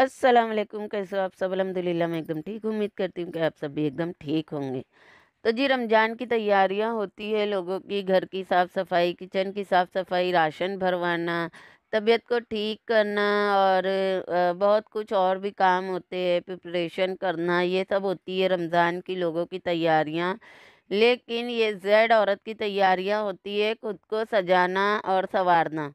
अस्सलाम वालेकुम कैसे हो आप सब अलहमदिल्ला मैं एकदम ठीक उम्मीद करती हूँ कि आप सब भी एकदम ठीक होंगे तो जी रमज़ान की तैयारियाँ होती है लोगों की घर की साफ़ सफाई किचन की साफ़ सफाई राशन भरवाना तबीयत को ठीक करना और बहुत कुछ और भी काम होते हैं प्रिपरेशन करना ये सब होती है रमज़ान की लोगों की तैयारियाँ लेकिन ये जेड औरत की तैयारियाँ होती है खुद को सजाना और संवारना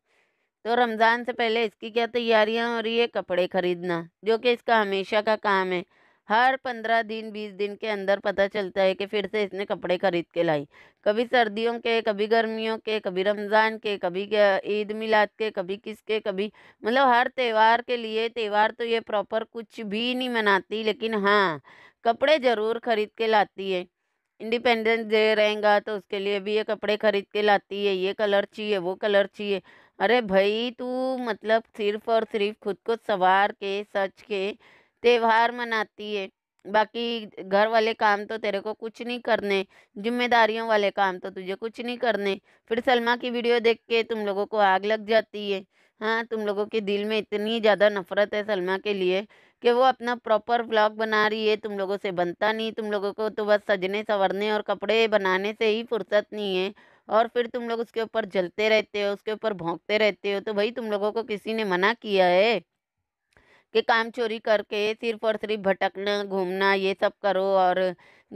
तो रमज़ान से पहले इसकी क्या तैयारियाँ हो रही है कपड़े ख़रीदना जो कि इसका हमेशा का काम है हर पंद्रह दिन बीस दिन के अंदर पता चलता है कि फिर से इसने कपड़े ख़रीद के लाई कभी सर्दियों के कभी गर्मियों के कभी रमज़ान के कभी ईद मिलाद के कभी किसके कभी मतलब हर त्यौहार के लिए त्यौहार तो ये प्रॉपर कुछ भी नहीं मनाती लेकिन हाँ कपड़े ज़रूर ख़रीद के लाती है इंडिपेंडेंस डे रहेगा तो उसके लिए भी ये कपड़े ख़रीद के लाती है ये कलर चाहिए वो कलर चाहिए अरे भाई तू मतलब सिर्फ और सिर्फ खुद को सवार के सच के त्यौहार मनाती है बाकी घर वाले काम तो तेरे को कुछ नहीं करने जिम्मेदारियों वाले काम तो तुझे कुछ नहीं करने फिर सलमा की वीडियो देख के तुम लोगों को आग लग जाती है हाँ तुम लोगों के दिल में इतनी ज़्यादा नफरत है सलमा के लिए कि वो अपना प्रॉपर व्लॉग बना रही है तुम लोगों से बनता नहीं तुम लोगों को तो बस सजने संवरने और कपड़े बनाने से ही फुर्सत नहीं है और फिर तुम लोग उसके ऊपर जलते रहते हो उसके ऊपर भोंकते रहते हो तो भाई तुम लोगों को किसी ने मना किया है कि काम चोरी करके सिर्फ और सिर्फ भटकना घूमना ये सब करो और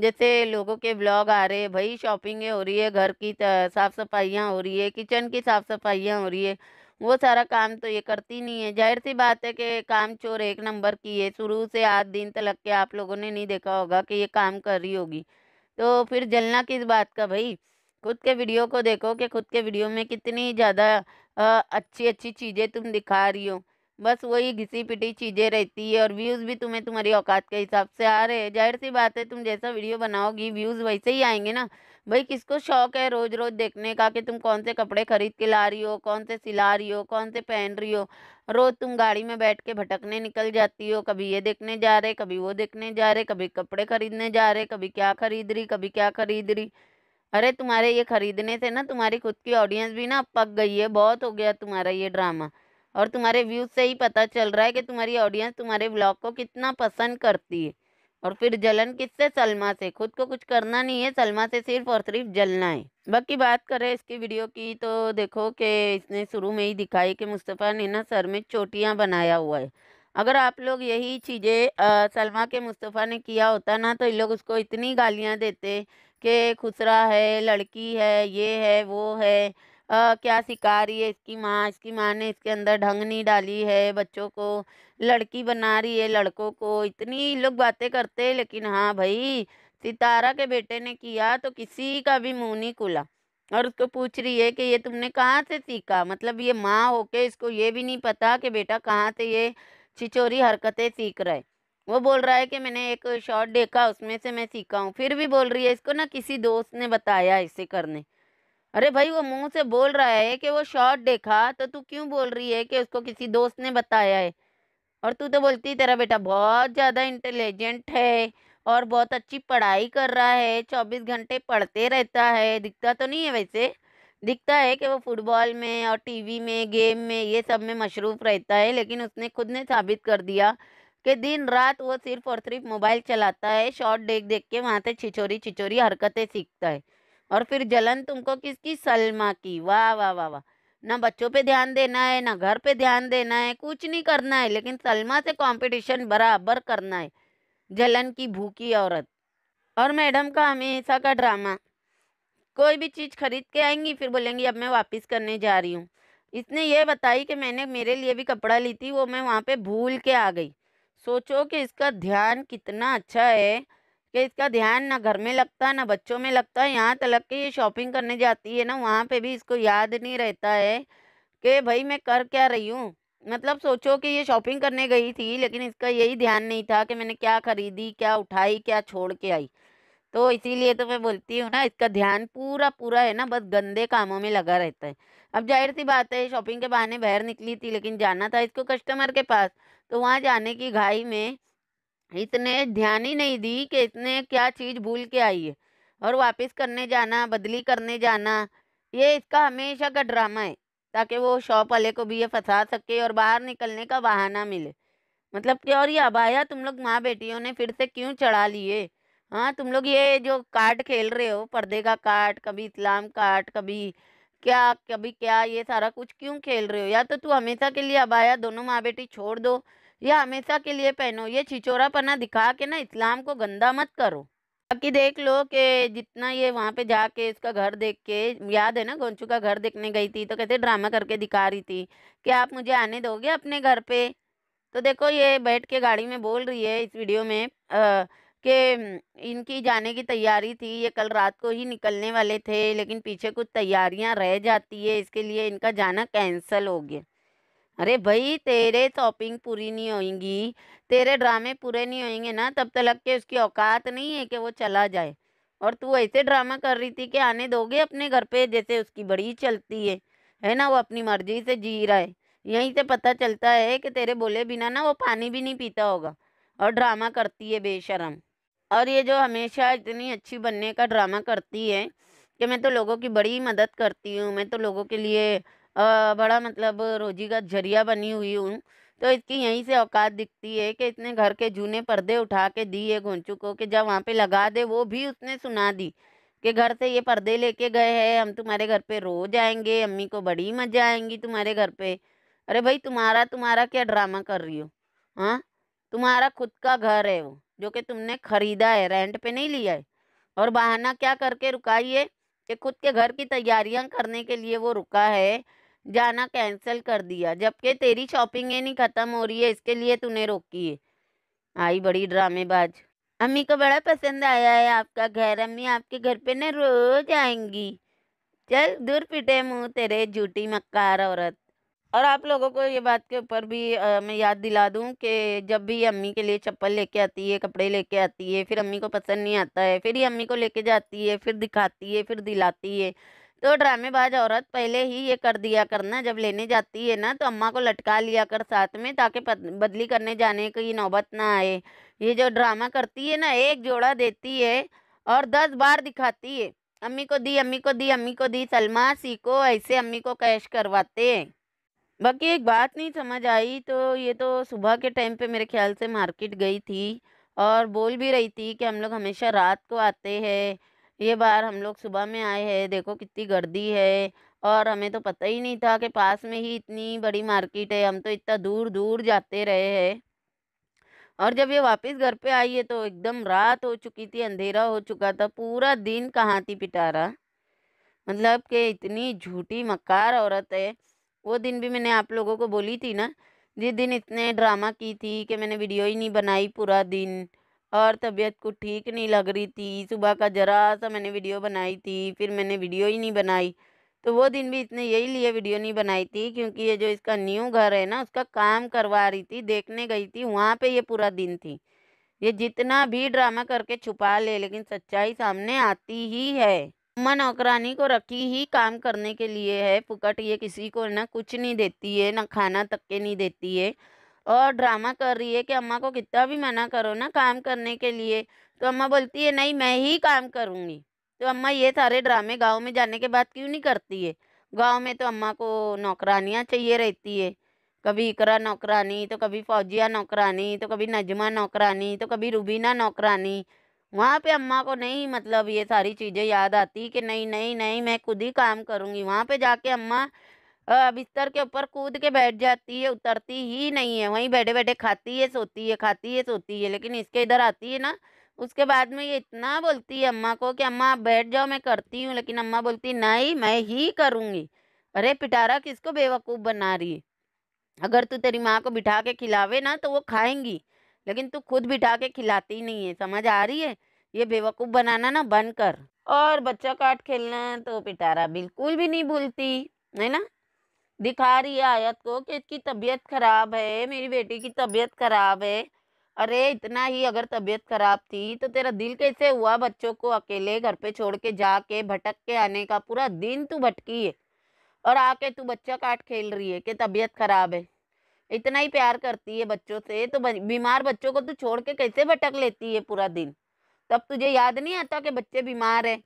जैसे लोगों के ब्लॉग आ रहे भाई शॉपिंगें हो रही है घर की साफ़ सफाइयाँ हो रही है किचन की साफ़ सफाइयाँ हो रही है वो सारा काम तो ये करती नहीं है जाहिर सी बात है कि काम चोर एक नंबर की है शुरू से आठ दिन तक के आप लोगों ने नहीं देखा होगा कि ये काम कर रही होगी तो फिर जलना किस बात का भाई खुद के वीडियो को देखो कि खुद के वीडियो में कितनी ज़्यादा अच्छी अच्छी चीज़ें तुम दिखा रही हो बस वही घिसी पिटी चीज़ें रहती है और व्यूज़ भी तुम्हें तुम्हारी औकात के हिसाब से आ रहे हैं जाहिर सी बात है तुम जैसा वीडियो बनाओगी व्यूज़ वैसे ही आएंगे ना भाई किसको शौक है रोज़ रोज़ देखने का कि तुम कौन से कपड़े खरीद के ला रही हो कौन से सिला रही हो कौन से पहन रही हो रोज़ तुम गाड़ी में बैठ के भटकने निकल जाती हो कभी ये देखने जा रहे कभी वो देखने जा रहे कभी कपड़े खरीदने जा रहे कभी क्या खरीद रही कभी क्या खरीद रही अरे तुम्हारे ये खरीदने से ना तुम्हारी खुद की ऑडियंस भी ना पक गई है बहुत हो गया तुम्हारा ये ड्रामा और तुम्हारे व्यूज से ही पता चल रहा है कि तुम्हारी ऑडियंस तुम्हारे ब्लॉग को कितना पसंद करती है और फिर जलन किससे सलमा से खुद को कुछ करना नहीं है सलमा से सिर्फ और सिर्फ जलना है बाकी बात करें इसकी वीडियो की तो देखो कि इसने शुरू में ही दिखाई कि मुस्तफ़ा ने ना सर में चोटियाँ बनाया हुआ है अगर आप लोग यही चीज़ें सलमा के मुस्तफ़ा ने किया होता ना तो ये लोग उसको इतनी गालियाँ देते कि खुसरा है लड़की है ये है वो है आ, क्या सिखा रही है इसकी माँ इसकी माँ ने इसके अंदर ढंग नहीं डाली है बच्चों को लड़की बना रही है लड़कों को इतनी लोग बातें करते हैं लेकिन हाँ भाई सितारा के बेटे ने किया तो किसी का भी मुंह नहीं खुला और उसको पूछ रही है कि ये तुमने कहाँ से सीखा मतलब ये माँ होके इसको ये भी नहीं पता कि बेटा कहाँ से ये छिचोरी हरकतें सीख रहा है वो बोल रहा है कि मैंने एक शॉट देखा उसमें से मैं सीखा हूँ फिर भी बोल रही है इसको ना किसी दोस्त ने बताया इसे करने अरे भाई वो मुंह से बोल रहा है कि वो शॉट देखा तो तू क्यों बोल रही है कि उसको किसी दोस्त ने बताया है और तू तो बोलती तेरा बेटा बहुत ज़्यादा इंटेलिजेंट है और बहुत अच्छी पढ़ाई कर रहा है चौबीस घंटे पढ़ते रहता है दिखता तो नहीं है वैसे दिखता है कि वो फुटबॉल में और टीवी में गेम में ये सब में मशरूफ़ रहता है लेकिन उसने खुद ने साबित कर दिया कि दिन रात वो सिर्फ और सिर्फ मोबाइल चलाता है शॉर्ट देख देख के वहाँ से छिचोरी छिछोरी हरकतें सीखता है और फिर जलन तुमको किसकी सलमा की वाह वाह वाह वाह ना बच्चों पे ध्यान देना है ना घर पे ध्यान देना है कुछ नहीं करना है लेकिन सलमा से कंपटीशन बराबर करना है जलन की भूखी औरत और मैडम का हमेशा का ड्रामा कोई भी चीज़ खरीद के आएंगी फिर बोलेंगी अब मैं वापस करने जा रही हूँ इसने ये बताई कि मैंने मेरे लिए भी कपड़ा ली थी वो मैं वहाँ पर भूल के आ गई सोचो कि इसका ध्यान कितना अच्छा है कि इसका ध्यान ना घर में लगता ना बच्चों में लगता है यहाँ तक कि ये शॉपिंग करने जाती है ना वहाँ पे भी इसको याद नहीं रहता है कि भाई मैं कर क्या रही हूँ मतलब सोचो कि ये शॉपिंग करने गई थी लेकिन इसका यही ध्यान नहीं था कि मैंने क्या खरीदी क्या उठाई क्या छोड़ के आई तो इसीलिए तो मैं बोलती हूँ ना इसका ध्यान पूरा पूरा है ना बस गंदे कामों में लगा रहता है अब जाहिर सी बात है शॉपिंग के बहाने बाहर निकली थी लेकिन जाना था इसको कस्टमर के पास तो वहाँ जाने की घाई में इतने ध्यान ही नहीं दी कि इतने क्या चीज़ भूल के आई है और वापस करने जाना बदली करने जाना ये इसका हमेशा का ड्रामा है ताकि वो शॉप वाले को भी ये फंसा सके और बाहर निकलने का बहाना मिले मतलब कि और ये अबाया तुम लोग माँ बेटियों ने फिर से क्यों चढ़ा लिए हाँ तुम लोग ये जो कार्ड खेल रहे हो पर्दे का कार्ड कभी इस्लाम कार्ड कभी क्या कभी क्या ये सारा कुछ क्यों खेल रहे हो या तो तू हमेशा के लिए अबाया दोनों माँ बेटी छोड़ दो या हमेशा के लिए पहनो ये छिचोरापना दिखा के ना इस्लाम को गंदा मत करो बाकी देख लो कि जितना ये वहाँ पे जाके इसका घर देख के याद है ना गोंचू का घर देखने गई थी तो कहते ड्रामा करके दिखा रही थी कि आप मुझे आने दोगे अपने घर पे तो देखो ये बैठ के गाड़ी में बोल रही है इस वीडियो में आ, कि इनकी जाने की तैयारी थी ये कल रात को ही निकलने वाले थे लेकिन पीछे कुछ तैयारियां रह जाती है इसके लिए इनका जाना कैंसिल हो गया अरे भाई तेरे शॉपिंग पूरी नहीं होएंगी तेरे ड्रामे पूरे नहीं होएंगे ना तब तक के उसकी औकात नहीं है कि वो चला जाए और तू ऐसे ड्रामा कर रही थी कि आने दोगे अपने घर पे जैसे उसकी बड़ी चलती है है ना वो अपनी मर्जी से जी रहा है यहीं से पता चलता है कि तेरे बोले बिना ना वो पानी भी नहीं पीता होगा और ड्रामा करती है बेशरम और ये जो हमेशा इतनी अच्छी बनने का ड्रामा करती है कि मैं तो लोगों की बड़ी मदद करती हूँ मैं तो लोगों के लिए बड़ा मतलब रोजी का जरिया बनी हुई हूँ तो इसकी यहीं से औकात दिखती है कि इसने घर के जूने पर्दे उठा के दिए घोंचू को कि जब वहाँ पे लगा दे वो भी उसने सुना दी कि घर से ये पर्दे लेके गए हैं हम तुम्हारे घर पे रोज आएंगे अम्मी को बड़ी मजा आएंगी तुम्हारे घर पे अरे भाई तुम्हारा तुम्हारा क्या ड्रामा कर रही हो हाँ तुम्हारा खुद का घर है वो जो कि तुमने खरीदा है रेंट पे नहीं लिया है और बहाना क्या करके रुका ये कि खुद के घर की तैयारियां करने के लिए वो रुका है जाना कैंसिल कर दिया जबकि तेरी शॉपिंग ही नहीं ख़त्म हो रही है इसके लिए तूने रोकी है आई बड़ी ड्रामेबाज अम्मी को बड़ा पसंद आया है आपका घर अम्मी आपके घर पे ना रोज आएंगी चल दूर पिटे मुँह तेरे झूठी मक्कार औरत और आप लोगों को ये बात के ऊपर भी आ, मैं याद दिला दूँ कि जब भी अम्मी के लिए चप्पल लेके आती है कपड़े लेके आती है फिर अम्मी को पसंद नहीं आता है फिर ये अम्मी को लेके जाती है फिर दिखाती है फिर दिलाती है तो ड्रामेबाज औरत पहले ही ये कर दिया करना जब लेने जाती है ना तो अम्मा को लटका लिया कर साथ में ताकि बदली करने जाने की नौबत ना आए ये जो ड्रामा करती है ना एक जोड़ा देती है और दस बार दिखाती है अम्मी को दी अम्मी को दी अम्मी को दी सलमा सीखो ऐसे अम्मी को कैश करवाते हैं बाकी एक बात नहीं समझ आई तो ये तो सुबह के टाइम पे मेरे ख्याल से मार्केट गई थी और बोल भी रही थी कि हम लोग हमेशा रात को आते हैं ये बार हम लोग सुबह में आए हैं देखो कितनी गर्दी है और हमें तो पता ही नहीं था कि पास में ही इतनी बड़ी मार्केट है हम तो इतना दूर दूर जाते रहे हैं और जब ये वापस घर पे आई है तो एकदम रात हो चुकी थी अंधेरा हो चुका था पूरा दिन कहाँ थी पिटारा मतलब कि इतनी झूठी मकार औरत है वो दिन भी मैंने आप लोगों को बोली थी ना जिस दिन इतने ड्रामा की थी कि मैंने वीडियो ही नहीं बनाई पूरा दिन और तबीयत को ठीक नहीं लग रही थी सुबह का ज़रा सा मैंने वीडियो बनाई थी फिर मैंने वीडियो ही नहीं बनाई तो वो दिन भी इतने यही लिए वीडियो नहीं बनाई थी क्योंकि ये जो इसका न्यू घर है ना उसका काम करवा रही थी देखने गई थी वहाँ पे ये पूरा दिन थी ये जितना भी ड्रामा करके छुपा ले लेकिन सच्चाई सामने आती ही है अम्मा नौकरानी को रखी ही काम करने के लिए है पुकट ये किसी को ना कुछ नहीं देती है ना खाना तक के नहीं देती है और ड्रामा कर रही है कि अम्मा को कितना भी मना करो ना काम करने के लिए तो अम्मा बोलती है नहीं मैं ही काम करूँगी तो अम्मा ये सारे ड्रामे गाँव में जाने के बाद क्यों नहीं करती है गाँव में तो अम्मा को नौकरानियाँ चाहिए रहती है कभी इकरा नौकरानी तो कभी फौजिया नौकरानी तो कभी नजमा नौकरानी तो कभी रूबीना नौकरानी वहाँ पे अम्मा को नहीं मतलब ये सारी चीज़ें याद आती कि नहीं नहीं नहीं मैं खुद ही काम करूँगी वहाँ पे जाके अम्मा बिस्तर के ऊपर कूद के बैठ जाती है उतरती ही नहीं है वहीं बैठे बैठे खाती है सोती है खाती है सोती है लेकिन इसके इधर आती है ना उसके बाद में ये इतना बोलती है अम्मा को कि अम्मा बैठ जाओ मैं करती हूँ लेकिन अम्मा बोलती नहीं मैं ही करूँगी अरे पिटारा किसको बेवकूफ़ बना रही है अगर तू तेरी माँ को बिठा के खिलावे ना तो वो खाएंगी लेकिन तू खुद बिठा के खिलाती नहीं है समझ आ रही है ये बेवकूफ़ बनाना ना बंद कर और बच्चा काट खेलना तो पिटारा बिल्कुल भी नहीं भूलती है ना दिखा रही है आयत को कि इसकी तबीयत ख़राब है मेरी बेटी की तबीयत ख़राब है अरे इतना ही अगर तबीयत ख़राब थी तो तेरा दिल कैसे हुआ बच्चों को अकेले घर पे छोड़ के जाके भटक के आने का पूरा दिन तू भटकी है और आके तू बच्चा काट खेल रही है कि तबीयत ख़राब है इतना ही प्यार करती है बच्चों से तो बीमार बच्चों को तू छोड़ के कैसे भटक लेती है पूरा दिन तब तुझे याद नहीं आता कि बच्चे बीमार है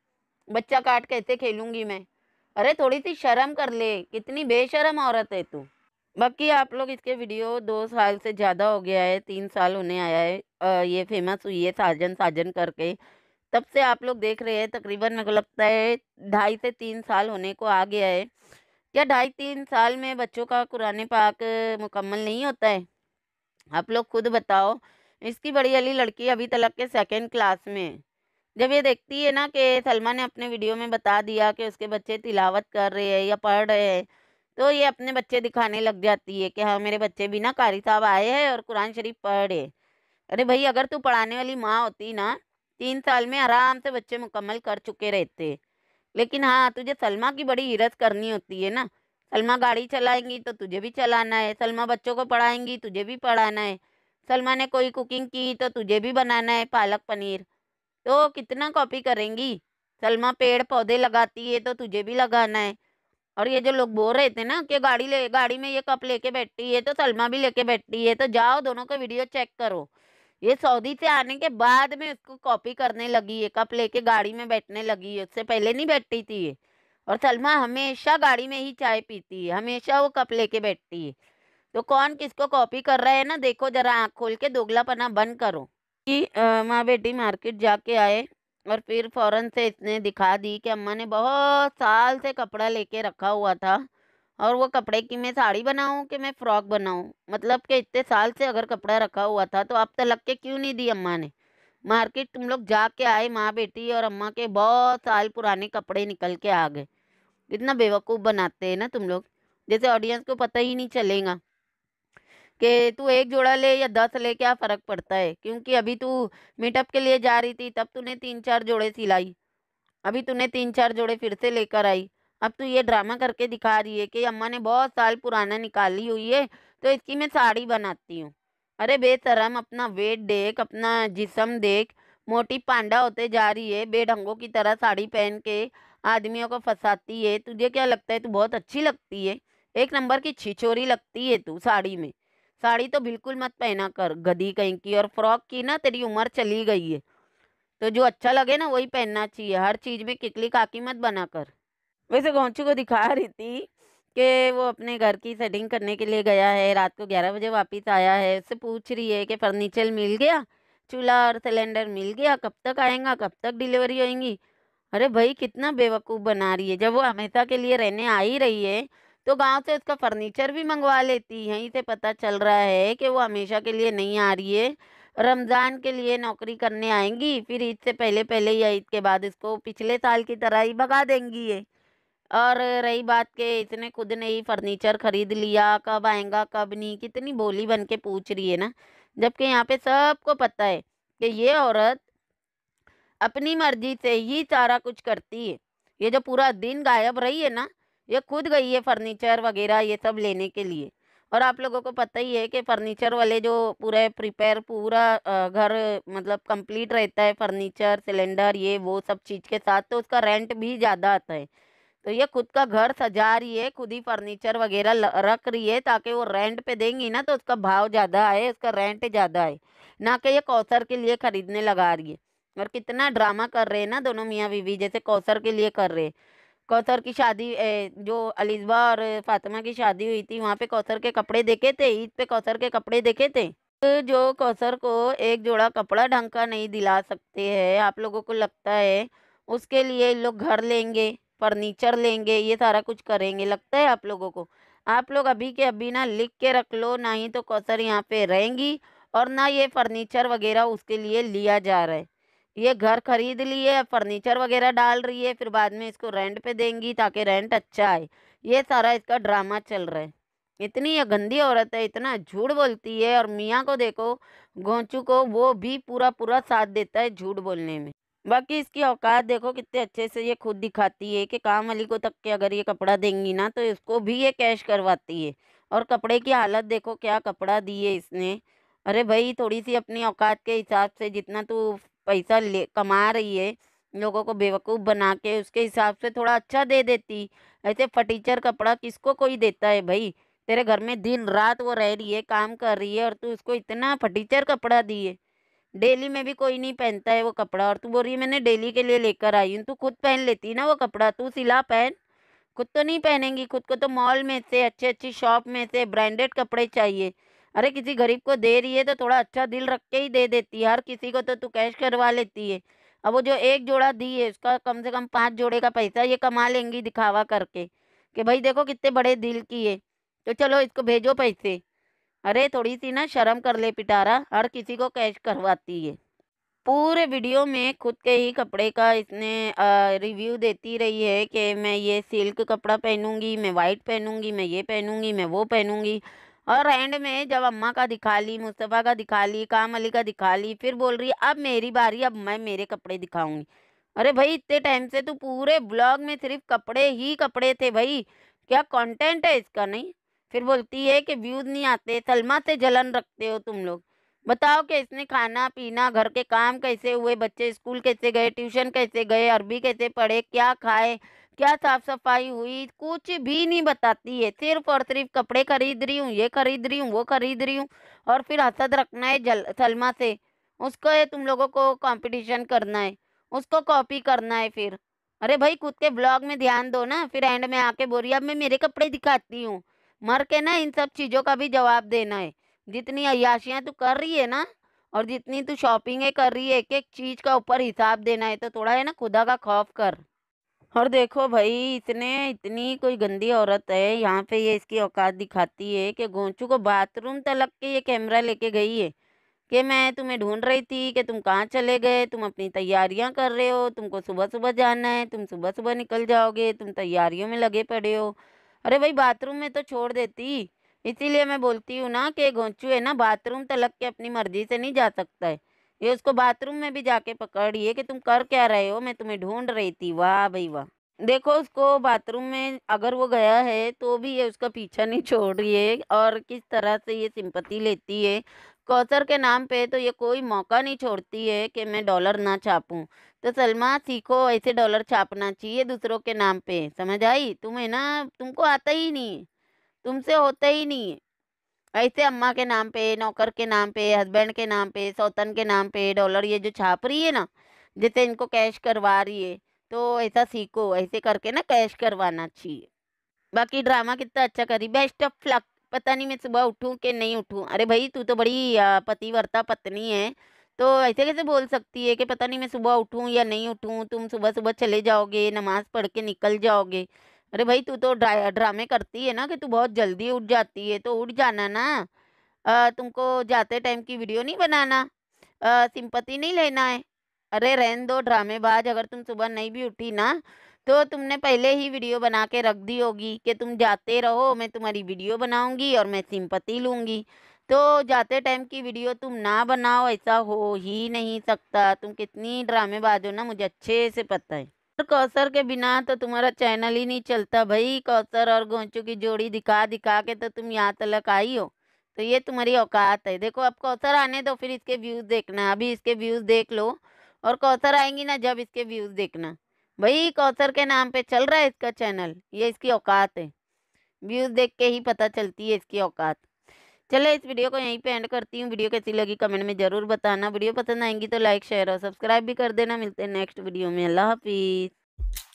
बच्चा काट कैसे खेलूंगी मैं अरे थोड़ी सी शर्म कर ले कितनी बेशरम औरत है तू बाकी आप लोग इसके वीडियो दो साल से ज़्यादा हो गया है तीन साल होने आया है ये फेमस हुई है साजन साजन करके तब से आप लोग देख रहे हैं तकरीबन मेरे को लगता है ढाई से तीन साल होने को आ गया है क्या ढाई तीन साल में बच्चों का कुरान पाक मुकम्मल नहीं होता है आप लोग खुद बताओ इसकी बड़ी अली लड़की अभी तलक के सेकेंड क्लास में जब ये देखती है ना कि सलमा ने अपने वीडियो में बता दिया कि उसके बच्चे तिलावत कर रहे हैं या पढ़ रहे हैं तो ये अपने बच्चे दिखाने लग जाती है कि हाँ मेरे बच्चे भी ना कारी साहब आए हैं और कुरान शरीफ पढ़े अरे भाई अगर तू पढ़ाने वाली माँ होती ना तीन साल में आराम से बच्चे मुकम्मल कर चुके रहते लेकिन हाँ तुझे सलमा की बड़ी हिरत करनी होती है ना सलमा गाड़ी चलाएंगी तो तुझे भी चलाना है सलमा बच्चों को पढ़ाएंगी तुझे भी पढ़ाना है सलमा ने कोई कुकिंग की तो तुझे भी बनाना है पालक पनीर तो कितना कॉपी करेंगी सलमा पेड़ पौधे लगाती है तो तुझे भी लगाना है और ये जो लोग बोल रहे थे ना कि गाड़ी ले गाड़ी में ये कप लेके बैठती है तो सलमा भी लेके बैठती है तो जाओ दोनों का वीडियो चेक करो ये सऊदी से आने के बाद में उसको कॉपी करने लगी है कप लेके गाड़ी में बैठने लगी है उससे पहले नहीं बैठती थी ये और सलमा हमेशा गाड़ी में ही चाय पीती है हमेशा वो कप लेके बैठती है तो कौन किसको कॉपी कर रहा है ना देखो जरा आँख खोल के दोगलापना बंद करो कि माँ बेटी मार्केट जाके आए और फिर फौरन से इसने दिखा दी कि अम्मा ने बहुत साल से कपड़ा लेके रखा हुआ था और वो कपड़े की मैं साड़ी बनाऊँ कि मैं फ़्रॉक बनाऊँ मतलब कि इतने साल से अगर कपड़ा रखा हुआ था तो अब तलक के क्यों नहीं दी अम्मा ने मार्केट तुम लोग जाके आए माँ बेटी और अम्मा के बहुत साल पुराने कपड़े निकल के आ गए इतना बेवकूफ़ बनाते हैं ना तुम लोग जैसे ऑडियंस को पता ही नहीं चलेगा कि तू एक जोड़ा ले या दस ले क्या फ़र्क पड़ता है क्योंकि अभी तू मीटअप के लिए जा रही थी तब तूने तीन चार जोड़े सिलाई अभी तूने तीन चार जोड़े फिर से लेकर आई अब तो ये ड्रामा करके दिखा रही है कि अम्मा ने बहुत साल पुराना निकाली हुई है तो इसकी मैं साड़ी बनाती हूँ अरे बेसरम अपना वेट देख अपना जिसम देख मोटी पांडा होते जा रही है बेढंगों की तरह साड़ी पहन के आदमियों को फंसाती है तुझे क्या लगता है तू बहुत अच्छी लगती है एक नंबर की छिछोरी लगती है तू साड़ी में साड़ी तो बिल्कुल मत पहना कर गदी कहीं की और फ्रॉक की ना तेरी उम्र चली गई है तो जो अच्छा लगे ना वही पहनना चाहिए हर चीज़ में किकली काकी मत बना कर वैसे गौची को दिखा रही थी कि वो अपने घर की सेटिंग करने के लिए गया है रात को ग्यारह बजे वापस आया है उससे पूछ रही है कि फर्नीचर मिल गया चूल्हा और सिलेंडर मिल गया कब तक आएगा कब तक डिलीवरी होएंगी अरे भाई कितना बेवकूफ़ बना रही है जब वो हमेशा के लिए रहने आ ही रही है तो गांव से उसका फर्नीचर भी मंगवा लेती यहीं से पता चल रहा है कि वो हमेशा के लिए नहीं आ रही है रमज़ान के लिए नौकरी करने आएंगी फिर ईद से पहले पहले या ईद के बाद इसको पिछले साल की तरह ही भगा देंगी ये और रही बात के इतने खुद ने ही फर्नीचर खरीद लिया कब आएगा कब नहीं कितनी बोली बन के पूछ रही है ना जबकि यहाँ पे सबको पता है कि ये औरत अपनी मर्जी से ही सारा कुछ करती है ये जो पूरा दिन गायब रही है ना ये खुद गई है फर्नीचर वगैरह ये सब लेने के लिए और आप लोगों को पता ही है कि फर्नीचर वाले जो पूरे प्रिपेयर पूरा घर मतलब कंप्लीट रहता है फर्नीचर सिलेंडर ये वो सब चीज़ के साथ तो उसका रेंट भी ज़्यादा आता है तो ये खुद का घर सजा रही है खुद ही फर्नीचर वगैरह रख रही है ताकि वो रेंट पे देंगी ना तो उसका भाव ज़्यादा आए उसका रेंट ज़्यादा आए ना कि ये कौसर के लिए खरीदने लगा रही है और कितना ड्रामा कर रहे हैं ना दोनों मियाँ बीवी जैसे कौसर के लिए कर रहे हैं कौसर की शादी जो अलिजबा और फातिमा की शादी हुई थी वहाँ पे कौसर के कपड़े देखे थे ईद पे कौसर के कपड़े देखे थे जो कौसर को एक जोड़ा कपड़ा ढंग का नहीं दिला सकते हैं आप लोगों को लगता है उसके लिए लोग घर लेंगे फर्नीचर लेंगे ये सारा कुछ करेंगे लगता है आप लोगों को आप लोग अभी के अभी ना लिख के रख लो ना ही तो कसर यहाँ पे रहेंगी और ना ये फर्नीचर वगैरह उसके लिए लिया जा रहा है ये घर खरीद लिए फर्नीचर वगैरह डाल रही है फिर बाद में इसको रेंट पे देंगी ताकि रेंट अच्छा आए ये सारा इसका ड्रामा चल रहा है इतनी ये गंदी औरत है इतना झूठ बोलती है और मियाँ को देखो गोंचू को वो भी पूरा पूरा साथ देता है झूठ बोलने में बाकी इसकी औकात देखो कितने अच्छे से ये खुद दिखाती है कि काम अली को तक के अगर ये कपड़ा देंगी ना तो इसको भी ये कैश करवाती है और कपड़े की हालत देखो क्या कपड़ा दी है इसने अरे भाई थोड़ी सी अपनी औकात के हिसाब से जितना तू पैसा ले कमा रही है लोगों को बेवकूफ़ बना के उसके हिसाब से थोड़ा अच्छा दे देती ऐसे फटीचर कपड़ा किसको कोई देता है भाई तेरे घर में दिन रात वो रह रही है काम कर रही है और तू उसको इतना फटीचर कपड़ा दिए डेली में भी कोई नहीं पहनता है वो कपड़ा और तू बोल रही है मैंने डेली के लिए लेकर आई हूँ तू खुद पहन लेती ना वो कपड़ा तू सिला पहन खुद तो नहीं पहनेंगी खुद को तो मॉल में से अच्छे अच्छी शॉप में से ब्रांडेड कपड़े चाहिए अरे किसी गरीब को दे रही है तो थोड़ा अच्छा दिल रख के ही दे देती है हर किसी को तो तू कैश करवा लेती है अब वो जो एक जोड़ा दी है उसका कम से कम पाँच जोड़े का पैसा ये कमा लेंगी दिखावा करके कि भाई देखो कितने बड़े दिल की है तो चलो इसको भेजो पैसे अरे थोड़ी सी ना शर्म कर ले पिटारा हर किसी को कैश करवाती है पूरे वीडियो में खुद के ही कपड़े का इसने रिव्यू देती रही है कि मैं ये सिल्क कपड़ा पहनूंगी मैं वाइट पहनूंगी मैं ये पहनूंगी मैं वो पहनूंगी और एंड में जब अम्मा का दिखा ली मुस्तफ़ा का दिखा ली काम अली का दिखा ली फिर बोल रही अब मेरी बारी अब मैं मेरे कपड़े दिखाऊंगी अरे भाई इतने टाइम से तो पूरे ब्लॉग में सिर्फ कपड़े ही कपड़े थे भाई क्या कंटेंट है इसका नहीं फिर बोलती है कि व्यूज नहीं आते सलमा से जलन रखते हो तुम लोग बताओ कि इसने खाना पीना घर के काम कैसे हुए बच्चे स्कूल कैसे गए ट्यूशन कैसे गए अरबी कैसे पढ़े क्या खाए क्या साफ सफाई हुई कुछ भी नहीं बताती है सिर्फ और सिर्फ कपड़े खरीद रही हूँ ये खरीद रही हूँ वो खरीद रही हूँ और फिर हसद रखना है जल सलमा से उसको ये तुम लोगों को कंपटीशन करना है उसको कॉपी करना है फिर अरे भाई खुद के ब्लॉग में ध्यान दो ना फिर एंड में आके बोरी अब मैं मेरे कपड़े दिखाती हूँ मर के ना इन सब चीज़ों का भी जवाब देना है जितनी अयाशियाँ तू कर रही है ना और जितनी तू शॉपिंगें कर रही है एक एक चीज़ का ऊपर हिसाब देना है तो थोड़ा है ना खुदा का खौफ कर और देखो भाई इतने इतनी कोई गंदी औरत है यहाँ पे ये इसकी औकात दिखाती है कि गोंचू को बाथरूम तलक के ये कैमरा लेके गई है कि मैं तुम्हें ढूंढ रही थी कि तुम कहाँ चले गए तुम अपनी तैयारियाँ कर रहे हो तुमको सुबह सुबह जाना है तुम सुबह सुबह निकल जाओगे तुम तैयारियों में लगे पड़े हो अरे भाई बाथरूम में तो छोड़ देती इसीलिए मैं बोलती हूँ ना कि घोंचू है ना बाथरूम तो लग के अपनी मर्जी से नहीं जा सकता है ये उसको बाथरूम में भी जाके पकड़िए कि तुम कर क्या रहे हो मैं तुम्हें ढूंढ रही थी वाह भाई वाह देखो उसको बाथरूम में अगर वो गया है तो भी ये उसका पीछा नहीं छोड़ रही है और किस तरह से ये सिंपत्ति लेती है कौसर के नाम पे तो ये कोई मौका नहीं छोड़ती है कि मैं डॉलर ना छापूं तो सलमा सीखो ऐसे डॉलर छापना चाहिए दूसरों के नाम पे समझ आई तुम्हें ना तुमको आता ही नहीं तुमसे होता ही नहीं ऐसे अम्मा के नाम पे नौकर के नाम पे हस्बैंड के नाम पे सौतन के नाम पे डॉलर ये जो छाप रही है ना जैसे इनको कैश करवा रही है तो ऐसा सीखो ऐसे करके ना कैश करवाना चाहिए बाकी ड्रामा कितना अच्छा करी बेस्ट ऑफ लक पता नहीं मैं सुबह उठूँ कि नहीं उठूँ अरे भाई तू तो बड़ी पतिवर्ता पत्नी है तो ऐसे कैसे बोल सकती है कि पता नहीं मैं सुबह उठूँ या नहीं उठूँ तुम सुबह सुबह चले जाओगे नमाज़ पढ़ के निकल जाओगे अरे भाई तू तो ड्रा ड्रामे करती है ना कि तू बहुत जल्दी उठ जाती है तो उठ जाना ना आ, तुमको जाते टाइम की वीडियो नहीं बनाना सिंपत्ति नहीं लेना है अरे रहन दो ड्रामेबाज अगर तुम सुबह नहीं भी उठी ना तो तुमने पहले ही वीडियो बना के रख दी होगी कि तुम जाते रहो मैं तुम्हारी वीडियो बनाऊंगी और मैं सिंपति लूँगी तो जाते टाइम की वीडियो तुम ना बनाओ ऐसा हो ही नहीं सकता तुम कितनी ड्रामेबाज हो ना मुझे अच्छे से पता है और कौसर के बिना तो तुम्हारा चैनल ही नहीं चलता भाई कौसर और गोंचू की जोड़ी दिखा दिखा के तो तुम यहाँ तलक आई हो तो ये तुम्हारी औकात है देखो अब कौसर आने दो फिर इसके व्यूज़ देखना अभी इसके व्यूज़ देख लो और कौसर आएंगी ना जब इसके व्यूज़ देखना भाई कौसर के नाम पे चल रहा है इसका चैनल ये इसकी औकात है व्यूज़ देख के ही पता चलती है इसकी औकात चले इस वीडियो को यहीं पे एंड करती हूँ वीडियो कैसी लगी कमेंट में ज़रूर बताना वीडियो पसंद आएंगी तो लाइक शेयर और सब्सक्राइब भी कर देना मिलते हैं नेक्स्ट वीडियो में अल्लाह हाफिज़